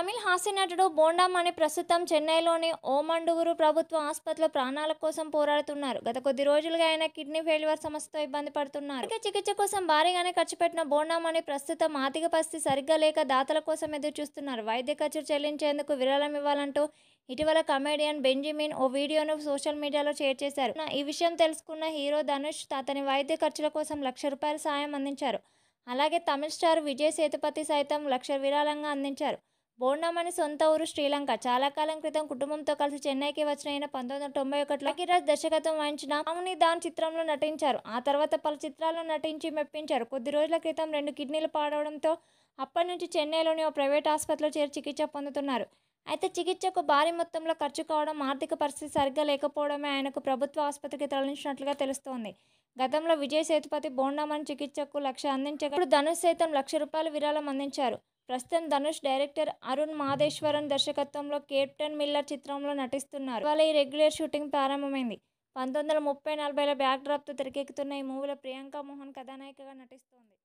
తమిళ హాస్యనటుడు బోండామణి ప్రస్తుతం చెన్నైలోని ఓమండూరు ప్రభుత్వ ఆసుపత్రిలో ప్రాణాల కోసం పోరాడుతున్నారు గత కొద్ది రోజులుగా ఆయన కిడ్నీ ఫెయిల్యూర్ సమస్యతో ఇబ్బంది పడుతున్నారు చికిత్స కోసం భారీగానే ఖర్చు పెట్టిన బోండామణి ప్రస్తుతం ఆర్థిక పరిస్థితి సరిగ్గా లేక దాతల కోసం ఎదురు చూస్తున్నారు వైద్య ఖర్చులు చెల్లించేందుకు విరాళం ఇవ్వాలంటూ ఇటీవల కమెడియన్ బెంజమిన్ ఓ వీడియోను సోషల్ మీడియాలో షేర్ చేశారు ఈ విషయం తెలుసుకున్న హీరో ధనుష్ అతని వైద్య ఖర్చుల కోసం లక్ష రూపాయల సాయం అందించారు అలాగే తమిళ స్టార్ విజయ్ సేతుపతి సైతం లక్ష విరాళంగా అందించారు బోండం అని సొంత ఊరు శ్రీలంక చాలా కాలం క్రితం కుటుంబంతో కలిసి చెన్నైకి వచ్చిన ఆయన పంతొమ్మిది వందల తొంభై ఒకటిలో అఖిరాజ్ దర్శకత్వం వహించిన అమ్ని దాన్ చిత్రంలో నటించారు ఆ తర్వాత పలు చిత్రాల్లో నటించి మెప్పించారు కొద్ది రోజుల క్రితం రెండు కిడ్నీలు పాడవడంతో అప్పటి నుంచి చెన్నైలోని ఓ ప్రైవేట్ ఆసుపత్రిలో చేరి చికిత్స పొందుతున్నారు అయితే చికిత్సకు భారీ మొత్తంలో ఖర్చు కావడం ఆర్థిక పరిస్థితి సరిగ్గా లేకపోవడమే ఆయనకు ప్రభుత్వ ఆసుపత్రికి తరలించినట్లుగా తెలుస్తోంది గతంలో విజయ్ సేతుపతి బోండామన్ చికిత్సకు లక్ష అందించగా ధనుష్ సైతం లక్ష రూపాయల విరాళం అందించారు ప్రస్తుతం ధనుష్ డైరెక్టర్ అరుణ్ మాదేశ్వరన్ దర్శకత్వంలో కేప్టెన్ మిల్లర్ చిత్రంలో నటిస్తున్నారు ఇవాళ ఈ రెగ్యులర్ షూటింగ్ ప్రారంభమైంది పంతొమ్మిది వందల ముప్పై నలభైల బ్యాక్డ్రాప్తో తెరకెక్కుతున్న ఈ మూవీలో ప్రియాంక మోహన్ కథానాయికగా నటిస్తోంది